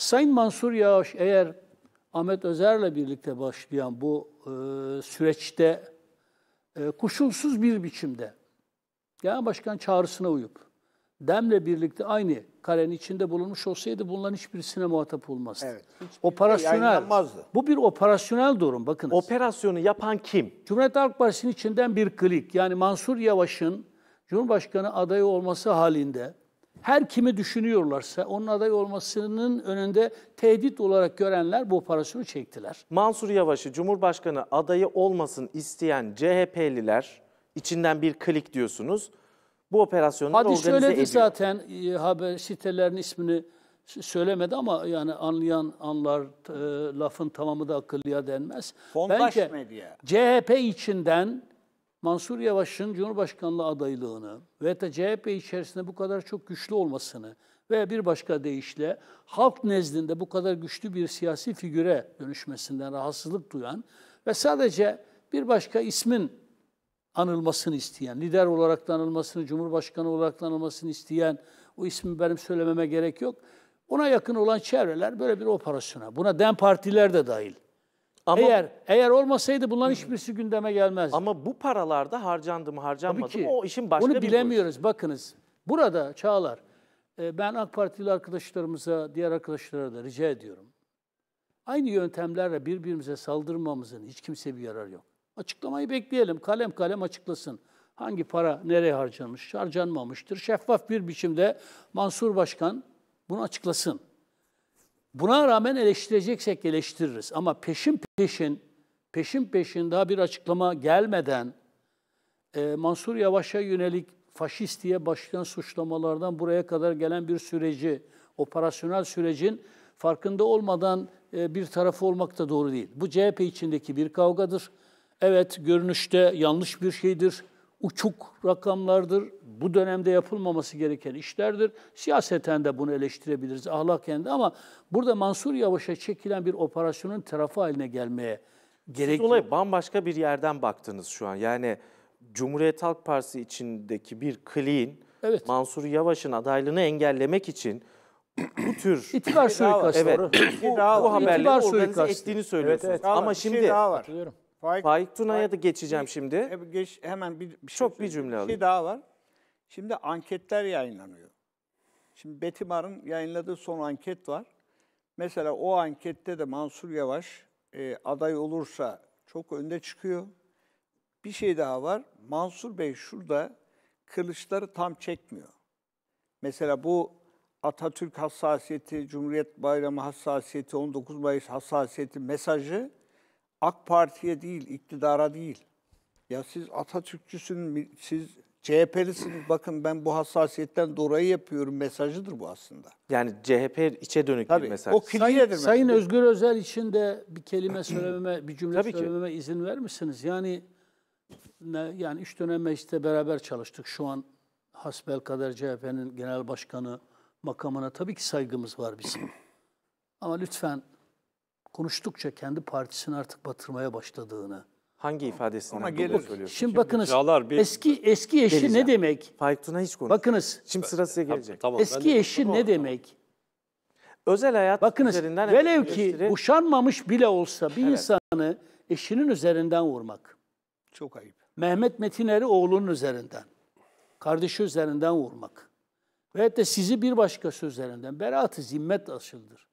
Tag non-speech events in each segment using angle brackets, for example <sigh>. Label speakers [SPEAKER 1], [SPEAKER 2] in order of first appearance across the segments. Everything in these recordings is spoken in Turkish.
[SPEAKER 1] Sayın Mansur Yavaş eğer Ahmet Özer'le birlikte başlayan bu e, süreçte e, kuşulsuz bir biçimde Genel Başkan çağrısına uyup Dem'le birlikte aynı karenin içinde bulunmuş olsaydı bunların hiçbirisine muhatap olmazdı. Evet. Şey operasyonel. Bu bir operasyonel durum bakınız. Operasyonu yapan kim? Cumhuriyet Halk Partisi'nin içinden bir klik. Yani Mansur Yavaş'ın Cumhurbaşkanı adayı olması halinde her kimi düşünüyorlarsa onun aday olmasının önünde tehdit olarak görenler bu operasyonu çektiler. Mansur Yavaş'ı Cumhurbaşkanı
[SPEAKER 2] adayı olmasın isteyen CHP'liler içinden bir klik diyorsunuz. Bu operasyonu Hadi organize söyledi
[SPEAKER 1] zaten e, haber sitelerinin ismini söylemedi ama yani anlayan anlar e, lafın tamamı da akıllıya denmez. Fondaş Bence medya. CHP içinden Mansur Yavaş'ın Cumhurbaşkanlığı adaylığını ve de CHP içerisinde bu kadar çok güçlü olmasını veya bir başka deyişle halk nezdinde bu kadar güçlü bir siyasi figüre dönüşmesinden rahatsızlık duyan ve sadece bir başka ismin anılmasını isteyen, lider olarak da anılmasını, cumhurbaşkanı olarak da anılmasını isteyen, o ismi benim söylememe gerek yok. Ona yakın olan çevreler böyle bir operasyona, buna DEM partiler de dahil, ama, eğer eğer olmasaydı bunların hiçbirisi gündeme gelmezdi. Ama bu paralarda harcandı mı harcanmadı ki, mı o işin başka bunu bir bilemiyoruz. Boyutu. Bakınız burada Çağlar e, ben AK Partili arkadaşlarımıza, diğer arkadaşlara da rica ediyorum. Aynı yöntemlerle birbirimize saldırmamızın hiç kimseye bir yararı yok. Açıklamayı bekleyelim. Kalem kalem açıklasın. Hangi para nereye harcanmış, harcanmamıştır. Şeffaf bir biçimde Mansur Başkan bunu açıklasın. Buna rağmen eleştireceksek eleştiririz. Ama peşin peşin, peşin peşin daha bir açıklama gelmeden e, Mansur Yavaş'a yönelik faşist diye başlayan suçlamalardan buraya kadar gelen bir süreci, operasyonel sürecin farkında olmadan e, bir tarafı olmak da doğru değil. Bu CHP içindeki bir kavgadır. Evet görünüşte yanlış bir şeydir uçuk rakamlardır. Bu dönemde yapılmaması gereken işlerdir. Siyaseten de bunu eleştirebiliriz ahlaken de ama burada Mansur Yavaş'a çekilen bir operasyonun tarafı haline gelmeye gerek Siz
[SPEAKER 2] bambaşka bir yerden baktınız şu an. Yani Cumhuriyet Halk Partisi içindeki bir kliğin evet. Mansur Yavaş'ın adaylığını engellemek için bu <clears throat> tür itibar suikastı evet, bu, bu, haberleri organize ettiğini söylüyorsunuz. Evet, evet. Ama şey şimdi şey daha var. Faik, Faik Tuna'ya da
[SPEAKER 3] geçeceğim Faik, şimdi. Geç, hemen bir, bir şey Çok bir cümle alayım. Bir şey daha var. Şimdi anketler yayınlanıyor. Şimdi Betimar'ın yayınladığı son anket var. Mesela o ankette de Mansur Yavaş e, aday olursa çok önde çıkıyor. Bir şey daha var. Mansur Bey şurada kılıçları tam çekmiyor. Mesela bu Atatürk hassasiyeti, Cumhuriyet Bayramı hassasiyeti, 19 Mayıs hassasiyeti mesajı AK Parti'ye değil, iktidara değil. Ya siz Atatürkçüsün, siz CHP'lisiniz. Bakın ben bu hassasiyetten dolayı yapıyorum mesajıdır bu aslında. Yani
[SPEAKER 2] CHP içe dönük Tabii, bir mesaj.
[SPEAKER 1] O Sayın, Sayın Özgür Özel için de bir kelime <clears throat> söylememe, bir cümle Tabii söylememe ki. izin ver misiniz? Yani ne, yani üç dönem mecliste beraber çalıştık. Şu an hasbel kadar CHP'nin genel başkanı makamına tabii ki saygımız var bizim. Ama lütfen konuştukça kendi partisini artık batırmaya başladığını.
[SPEAKER 2] Hangi ifadesinden Ama söylüyorsun? Şimdi bakınız bir- eski
[SPEAKER 1] eski eşi Geleceğim. ne demek? Faik Tuna hiç konuşmadı. Bakınız Şimdi sırası gelecek. Tamam, ben eski eşi ne demek? Özel hayat Bakınız üzerinden velev ki eleştiri- boşanmamış bile olsa bir insanı eşinin üzerinden vurmak. Çok ayıp. Mehmet Metineri oğlunun üzerinden, kardeşi üzerinden vurmak. Veyahut da sizi bir başkası üzerinden. Beraat-ı zimmet asıldır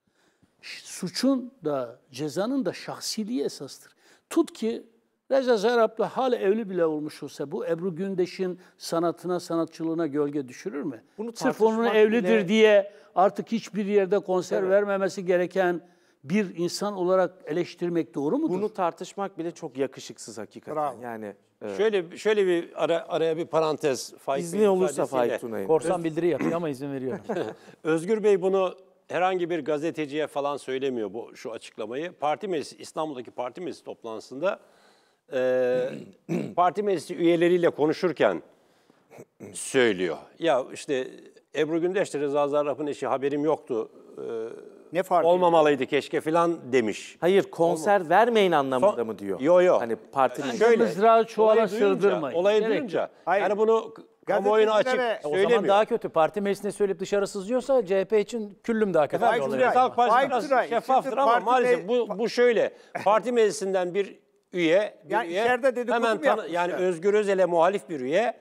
[SPEAKER 1] suçun da cezanın da şahsiliği esastır. Tut ki Reza Zarap'la hala evli bile olmuş olsa bu Ebru Gündeş'in sanatına, sanatçılığına gölge düşürür mü? Bunu Sırf onun evlidir bile... diye artık hiçbir yerde konser evet. vermemesi gereken bir insan olarak eleştirmek doğru mudur? Bunu tartışmak bile çok
[SPEAKER 4] yakışıksız hakikaten. Bravo. Yani evet. şöyle şöyle bir ara, araya bir parantez Faik İzni Bey'in olursa Faik Tunay'ın. Korsan bildiri
[SPEAKER 5] yapıyor ama izin veriyor.
[SPEAKER 4] <laughs> Özgür Bey bunu herhangi bir gazeteciye falan söylemiyor bu şu açıklamayı. Parti meclisi, İstanbul'daki parti meclisi toplantısında e, <clears throat> parti meclisi üyeleriyle konuşurken söylüyor. Ya işte Ebru Gündeş de Rıza Zarrab'ın eşi haberim yoktu. E, ne fark Olmamalıydı yok? keşke filan demiş.
[SPEAKER 2] Hayır konser Olmam. vermeyin anlamında Son, mı diyor?
[SPEAKER 4] Yok yok.
[SPEAKER 5] Hani parti Yani şöyle, Mızrağı çuvala olayı sığdırmayın. Olayı duyunca. Hayır.
[SPEAKER 4] Yani bunu Kamuoyuna açık. Gazetecilere O zaman daha
[SPEAKER 5] kötü. Parti meclisine söyleyip dışarı sızıyorsa CHP için küllüm daha kötü. Bay oluyor. Cüneyt Halk Partisi şeffaftır ama maalesef
[SPEAKER 4] bu, bu şöyle. Parti meclisinden bir üye, bir Yani üye içeride dedikodu hemen mu tanı- yani Özgür Özel'e muhalif bir üye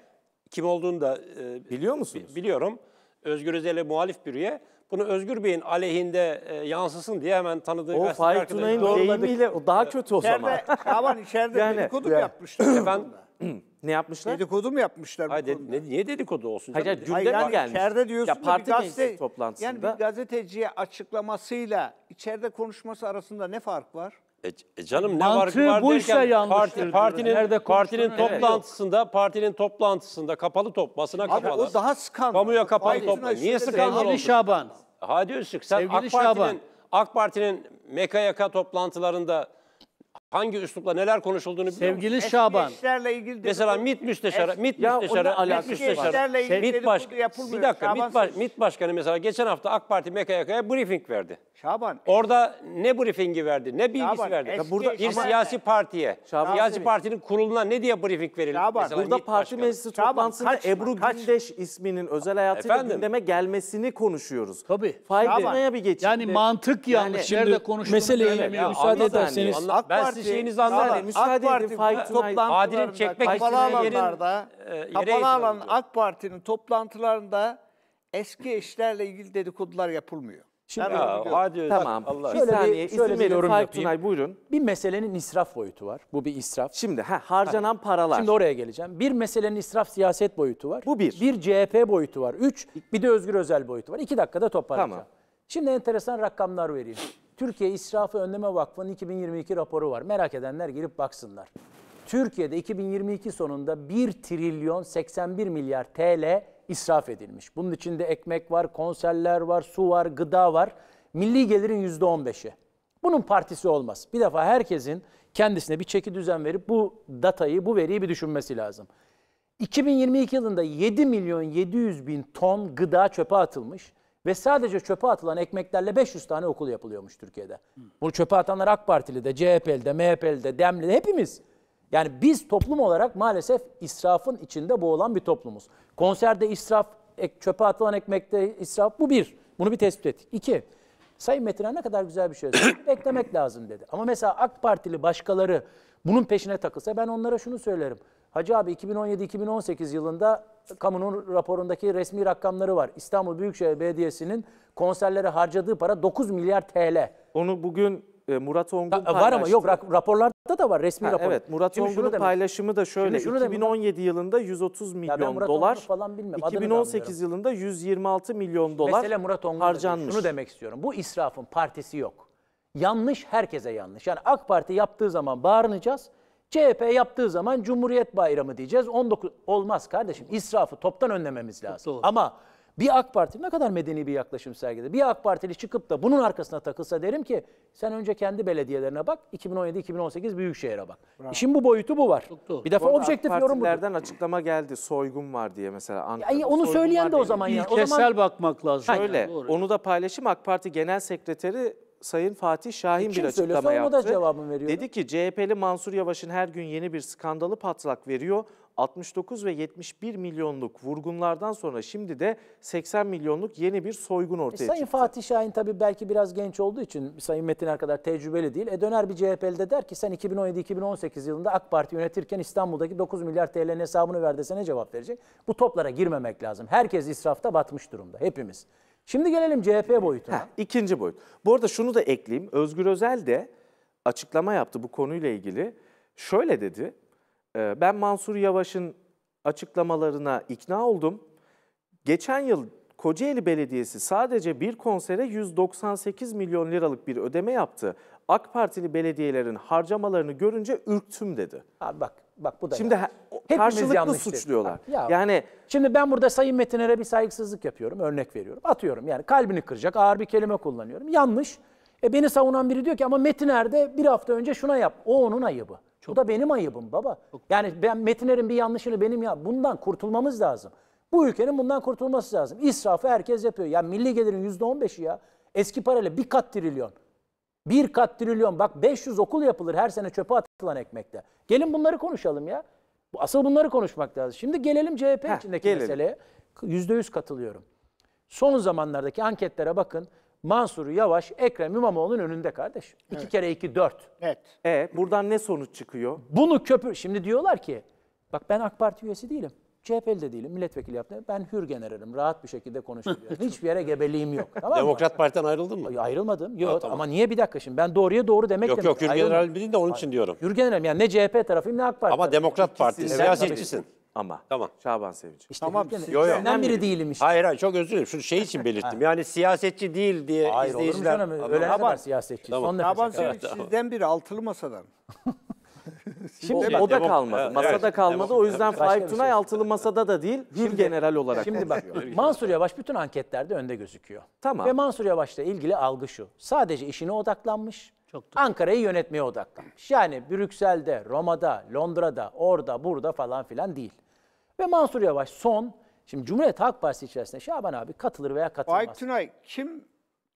[SPEAKER 4] kim olduğunu da e, biliyor musunuz? biliyorum. Özgür Özel'e muhalif bir üye. Bunu Özgür Bey'in aleyhinde e, yansısın diye hemen tanıdığı O gazeteci Faik arkadaşlar- Tunay'ın deyimiyle daha kötü o zaman. İçeride,
[SPEAKER 3] aman içeride Yani- dedikodu mu Yani. yapmışlar.
[SPEAKER 4] Efendim? <clears throat> Ne yapmışlar? Dedikodu mu yapmışlar Hayır, bu konuda? ne, niye dedikodu olsun? Hayır, canım? gündeme Hayır, yani gelmiş. içeride diyorsun ya, da bir gazete, toplantısında. yani bir
[SPEAKER 3] gazeteciye açıklamasıyla içeride konuşması arasında ne fark var?
[SPEAKER 4] E, e canım ne var Mantığı var bu işe derken parti, partinin Nerede partinin konuştuğunu- Evet. toplantısında partinin toplantısında kapalı top basına Abi kapalı. o daha skandal. Kamuya kapalı Aydın'a Niye skandal Sevgili oldu? Şaban. Hadi Öztürk sen Sevgili AK Parti'nin Şaban. AK Parti'nin MKYK toplantılarında hangi üslupla neler konuşulduğunu biliyor musun? Şaban.
[SPEAKER 3] işlerle ilgili de Mesela MİT müsteşarı, Es- MİT Ya onunla müsteşarı, MİT alakası müsteşarı, MİT dedikodu bir dakika, Şaban MİT, baş,
[SPEAKER 4] MİT başkanı mesela geçen hafta AK Parti MKYK'ya briefing verdi. Şaban Orada ne briefingi verdi, ne bilgisi Şaban, verdi? eski burada bir eşler- siyasi partiye, Şaban siyasi partinin kuruluna ne diye briefing verildi? Şaban, mesela Burada MİT parti başkanı? meclisi toplantısında Ebru kaçma.
[SPEAKER 2] Gündeş isminin özel hayatıyla gündeme gelmesini konuşuyoruz. Tabii. Faik bir geçin. Yani mantık
[SPEAKER 1] yanlış. Nerede konuştuğunu meseleyi bilmiyor. müsaade Anladım. ederseniz Anla- ben şeyinizi anlar. Müsaade AK Parti toplantı Adil'in çekmek kapalı alanlarda, e, kapalı alan
[SPEAKER 3] AK Parti'nin toplantılarında eski eşlerle ilgili dedikodular yapılmıyor. Şimdi ya, hadi tamam. Allah. bir saniye bir, şöyle bir yorum yapayım. Tunay,
[SPEAKER 5] buyurun. Bir meselenin israf boyutu var. Bu bir israf. Şimdi ha, harcanan ha. paralar. Şimdi oraya geleceğim. Bir meselenin israf siyaset boyutu var. Bu bir. Bir CHP boyutu var. Üç. Bir de Özgür Özel boyutu var. İki dakikada toparlayacağım. Tamam. Şimdi enteresan rakamlar vereyim. Türkiye İsrafı Önleme Vakfı'nın 2022 raporu var. Merak edenler girip baksınlar. Türkiye'de 2022 sonunda 1 trilyon 81 milyar TL israf edilmiş. Bunun içinde ekmek var, konserler var, su var, gıda var. Milli gelirin %15'i. Bunun partisi olmaz. Bir defa herkesin kendisine bir çeki düzen verip bu datayı, bu veriyi bir düşünmesi lazım. 2022 yılında 7 milyon 700 bin ton gıda çöpe atılmış. Ve sadece çöpe atılan ekmeklerle 500 tane okul yapılıyormuş Türkiye'de. Bunu çöpe atanlar AK Partili de, CHP'li de, MHP'li de, Demli de hepimiz. Yani biz toplum olarak maalesef israfın içinde boğulan bir toplumuz. Konserde israf, ek, çöpe atılan ekmekte israf bu bir. Bunu bir tespit ettik. İki, Sayın Metin'e ne kadar güzel bir şey söyledi. <coughs> Beklemek lazım dedi. Ama mesela AK Partili başkaları bunun peşine takılsa ben onlara şunu söylerim. Hacı abi 2017-2018 yılında kamunun raporundaki resmi rakamları var. İstanbul Büyükşehir Belediyesi'nin konserlere harcadığı para 9 milyar TL. Onu bugün e, Murat Ongun paylaştı. Var ama yok raporlarda da var resmi ha, rapor. Evet Murat Ongun'un paylaşımı da şöyle. Şunu
[SPEAKER 2] 2017 demek. yılında 130 milyon dolar. falan
[SPEAKER 5] bilmem, 2018 yılında 126 milyon dolar Mesela Murat harcanmış. Şunu demek istiyorum. Bu israfın partisi yok. Yanlış herkese yanlış. Yani AK Parti yaptığı zaman bağırınacağız. CHP yaptığı zaman Cumhuriyet Bayramı diyeceğiz. 19 olmaz kardeşim. İsrafı toptan önlememiz lazım. Doğru. Ama bir AK Parti ne kadar medeni bir yaklaşım sergiledi. Bir AK Partili çıkıp da bunun arkasına takılsa derim ki sen önce kendi belediyelerine bak. 2017-2018 Büyükşehir'e bak. Bravo. İşin bu boyutu bu var. Doğru. Bir defa bu objektif AK yorum bu.
[SPEAKER 2] açıklama geldi. Soygun var diye mesela. Ankara.
[SPEAKER 5] ya, onu söyleyen de o zaman yani. İlkesel zaman...
[SPEAKER 2] bakmak lazım. Şöyle yani, doğru. onu da paylaşayım. AK Parti Genel Sekreteri Sayın Fatih Şahin e, Kim bir açıklama yaptı. Da cevabını veriyor. Dedi ki CHP'li Mansur Yavaş'ın her gün yeni bir skandalı patlak veriyor. 69 ve 71 milyonluk vurgunlardan sonra şimdi de 80 milyonluk yeni bir soygun ortaya e, Sayın
[SPEAKER 5] çıktı. Fatih Şahin tabii belki biraz genç olduğu için Sayın Metin kadar tecrübeli değil. E döner bir CHP'li de der ki sen 2017-2018 yılında AK Parti yönetirken İstanbul'daki 9 milyar TL'nin hesabını ver dese ne cevap verecek? Bu toplara girmemek lazım. Herkes israfta batmış durumda hepimiz. Şimdi gelelim CHP boyutuna. Heh, ikinci boyut.
[SPEAKER 2] Bu arada şunu da ekleyeyim. Özgür Özel de açıklama yaptı bu konuyla ilgili. Şöyle dedi. Ee, ben Mansur Yavaş'ın açıklamalarına ikna oldum. Geçen yıl Kocaeli Belediyesi sadece bir konsere 198 milyon liralık bir ödeme yaptı. AK Partili belediyelerin harcamalarını görünce ürktüm
[SPEAKER 5] dedi. Abi bak Bak bu da Şimdi yanlış. karşılıklı suçluyorlar. Ya, yani şimdi ben burada Sayın Metin Er'e bir saygısızlık yapıyorum, örnek veriyorum. Atıyorum yani kalbini kıracak ağır bir kelime kullanıyorum. Yanlış. E beni savunan biri diyor ki ama Metin Er de bir hafta önce şuna yap. O onun ayıbı. Çok. Bu da benim ayıbım baba. Yani ben Metin Er'in bir yanlışını benim ya bundan kurtulmamız lazım. Bu ülkenin bundan kurtulması lazım. İsrafı herkes yapıyor. Ya milli gelirin %15'i ya. Eski parayla bir kat trilyon. Bir kat trilyon bak 500 okul yapılır her sene çöpe atılan ekmekte. Gelin bunları konuşalım ya. Asıl bunları konuşmak lazım. Şimdi gelelim CHP Heh, içindeki gelelim. meseleye. %100 katılıyorum. Son zamanlardaki anketlere bakın. Mansur Yavaş Ekrem İmamoğlu'nun önünde kardeşim. Evet. İki kere iki dört. Evet. E buradan ne sonuç çıkıyor? Bunu köpür. Şimdi diyorlar ki bak ben AK Parti üyesi değilim. CHP'li de değilim, milletvekili yaptım. Ben hür generalim, rahat bir şekilde konuşabiliyorum. <laughs> Hiçbir yere gebeliğim yok. Tamam Demokrat mı? Parti'den ayrıldın mı? Ayrılmadım. Yok ha, tamam. ama niye bir dakika şimdi ben doğruya doğru demek demiyorum. Yok demek. yok hür generalim değil de onun için diyorum. Hür generalim yani ne CHP tarafıyım ne AK Parti. Ama
[SPEAKER 4] Demokrat Parti, siyasetçisin. Ama. Tamam. Şaban Sevinç.
[SPEAKER 5] İşte tamam. Yo, yo.
[SPEAKER 4] Senden biri değilim işte. Hayır hayır çok özür dilerim. Şunu şey için belirttim. <laughs> yani siyasetçi değil diye hayır, izleyiciler. Hayır olur mu canım? Öyle tamam. siyasetçi. Tamam. Son Şaban Sevinç
[SPEAKER 3] sizden biri altılı masadan. <laughs>
[SPEAKER 2] <laughs> Şimdi o, o da kalmadı. masada kalmadı. O yüzden şey Faik Tunay
[SPEAKER 5] altılı masada da değil, şimdi, bir general olarak. Şimdi bak <laughs> Mansur Yavaş bütün anketlerde önde gözüküyor. Tamam. Ve Mansur Yavaş'la ilgili algı şu. Sadece işine odaklanmış. Ankara'yı yönetmeye odaklanmış. Yani Brüksel'de, Roma'da, Londra'da, orada, burada falan filan değil. Ve Mansur Yavaş son Şimdi Cumhuriyet Halk Partisi içerisinde Şaban abi katılır veya katılmaz. Faik Tunay kim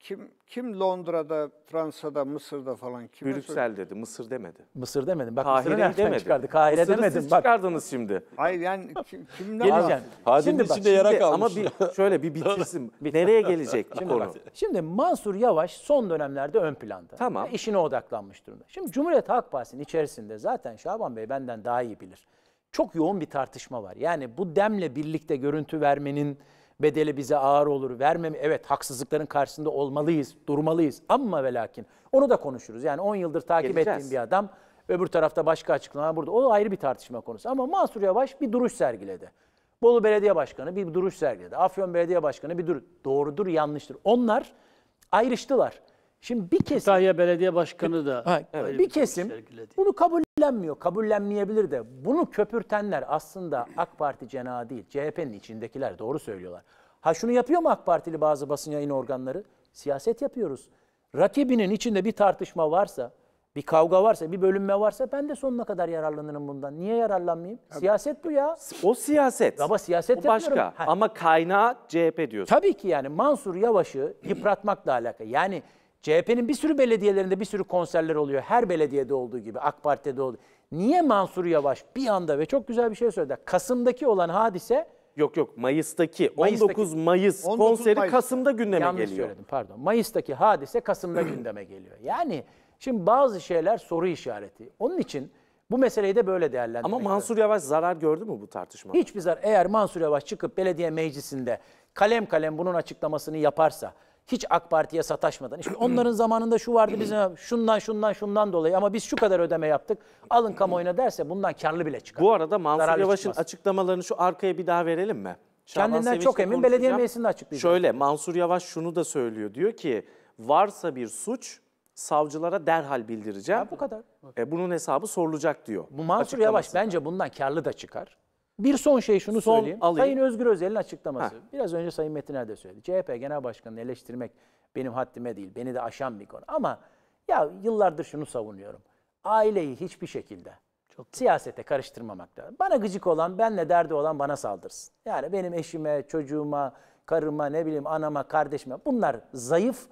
[SPEAKER 5] kim
[SPEAKER 3] kim Londra'da, Fransa'da, Mısır'da falan kim? Brüksel
[SPEAKER 5] dedi, Mısır demedi.
[SPEAKER 3] Mısır demedim. Bak Kahire nereden demedi. çıkardı? Kahire Mısır'ı demedim. siz Bak
[SPEAKER 2] çıkardınız şimdi.
[SPEAKER 3] Hayır yani kim, kimden geleceğim. Hadi'nin Şimdi bak,
[SPEAKER 2] yara Şimdi kalmış. ama bir, <laughs> şöyle bir bitirsin. Nereye gelecek bu konu?
[SPEAKER 5] Şimdi Mansur Yavaş son dönemlerde ön planda. Tamam. Ve işine odaklanmış durumda. Şimdi Cumhuriyet Halk Partisi'nin içerisinde zaten Şaban Bey benden daha iyi bilir. Çok yoğun bir tartışma var. Yani bu demle birlikte görüntü vermenin bedeli bize ağır olur vermem. Evet haksızlıkların karşısında olmalıyız, durmalıyız ama ve lakin onu da konuşuruz. Yani 10 yıldır takip Geleceğiz. ettiğim bir adam öbür tarafta başka açıklama burada. O ayrı bir tartışma konusu ama Mansur Yavaş bir duruş sergiledi. Bolu Belediye Başkanı bir duruş sergiledi. Afyon Belediye Başkanı bir duruş. Doğrudur, yanlıştır. Onlar ayrıştılar. Şimdi bir kesim Kütahya Belediye Başkanı da ha, evet. bir kesim bunu kabullenmiyor, kabullenmeyebilir de. Bunu köpürtenler aslında AK Parti cenağı değil, CHP'nin içindekiler doğru söylüyorlar. Ha şunu yapıyor mu AK Partili bazı basın yayın organları? Siyaset yapıyoruz. Rakibinin içinde bir tartışma varsa, bir kavga varsa, bir bölünme varsa ben de sonuna kadar yararlanırım bundan. Niye yararlanmayayım? Ya, siyaset bu ya. O siyaset. Baba siyaset o yapıyorum. başka ha. ama kaynağı CHP diyorsun. Tabii ki yani Mansur Yavaş'ı yıpratmakla alakalı. Yani CHP'nin bir sürü belediyelerinde bir sürü konserler oluyor. Her belediyede olduğu gibi, AK Parti'de oldu. Niye Mansur Yavaş bir anda ve çok güzel bir şey söyledi. Kasım'daki olan hadise Yok yok Mayıs'taki, 19 Mayıs 19 konseri Kasım'da gündeme Yanlış geliyor. söyledim pardon. Mayıs'taki hadise Kasım'da gündeme geliyor. Yani şimdi bazı şeyler soru işareti. Onun için bu meseleyi de böyle değerlendirmek Ama Mansur Yavaş zarar gördü mü bu tartışma? Hiçbir zarar. Eğer Mansur Yavaş çıkıp belediye meclisinde kalem kalem bunun açıklamasını yaparsa hiç AK Parti'ye sataşmadan. İşte <clears throat> onların zamanında şu vardı bizim <clears throat> şundan şundan şundan dolayı ama biz şu kadar ödeme yaptık. Alın kamuoyuna derse bundan karlı bile çıkar. Bu arada Mansur Zararlı Yavaş'ın çıkmaz. açıklamalarını şu arkaya bir daha verelim mi? Şaban
[SPEAKER 2] Kendinden Sevinç'le çok emin belediye meclisinde açıklayacak. Şöyle Mansur Yavaş şunu da söylüyor. Diyor ki varsa bir suç savcılara derhal bildireceğim. Ya bu kadar. E, bunun hesabı sorulacak diyor. Bu
[SPEAKER 5] Mansur Yavaş bence bundan karlı da çıkar. Bir son şey şunu son söyleyeyim. Alayım. Sayın Özgür Özel'in açıklaması. Ha. Biraz önce Sayın Metin de söyledi. CHP Genel Başkanı'nı eleştirmek benim haddime değil. Beni de aşan bir konu. Ama ya yıllardır şunu savunuyorum. Aileyi hiçbir şekilde Çok siyasete karıştırmamak lazım. Bana gıcık olan, benle derdi olan bana saldırsın. Yani benim eşime, çocuğuma, karıma, ne bileyim anama, kardeşime bunlar zayıf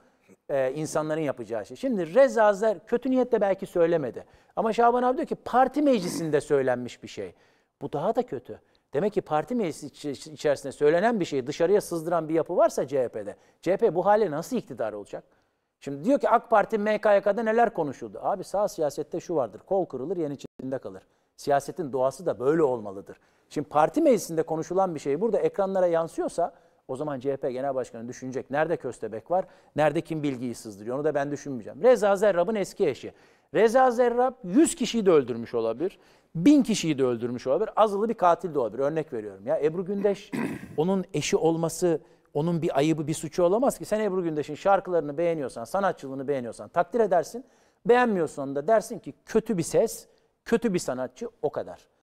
[SPEAKER 5] e, insanların yapacağı şey. Şimdi Reza Zer kötü niyetle belki söylemedi. Ama Şaban abi diyor ki parti meclisinde söylenmiş bir şey. Bu daha da kötü. Demek ki parti meclisi içerisinde söylenen bir şeyi dışarıya sızdıran bir yapı varsa CHP'de, CHP bu hale nasıl iktidar olacak? Şimdi diyor ki AK Parti MKYK'da neler konuşuldu? Abi sağ siyasette şu vardır, kol kırılır yeni içinde kalır. Siyasetin doğası da böyle olmalıdır. Şimdi parti meclisinde konuşulan bir şey burada ekranlara yansıyorsa o zaman CHP Genel Başkanı düşünecek. Nerede köstebek var, nerede kim bilgiyi sızdırıyor onu da ben düşünmeyeceğim. Reza Zerrab'ın eski eşi. Reza Zerrab 100 kişiyi de öldürmüş olabilir bin kişiyi de öldürmüş olabilir. Azılı bir katil de olabilir. Örnek veriyorum ya. Ebru Gündeş <clears throat> onun eşi olması onun bir ayıbı bir suçu olamaz ki. Sen Ebru Gündeş'in şarkılarını beğeniyorsan, sanatçılığını beğeniyorsan takdir edersin. Beğenmiyorsan da dersin ki kötü bir ses, kötü bir sanatçı o kadar.